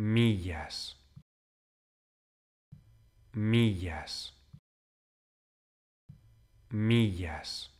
millas, millas, millas.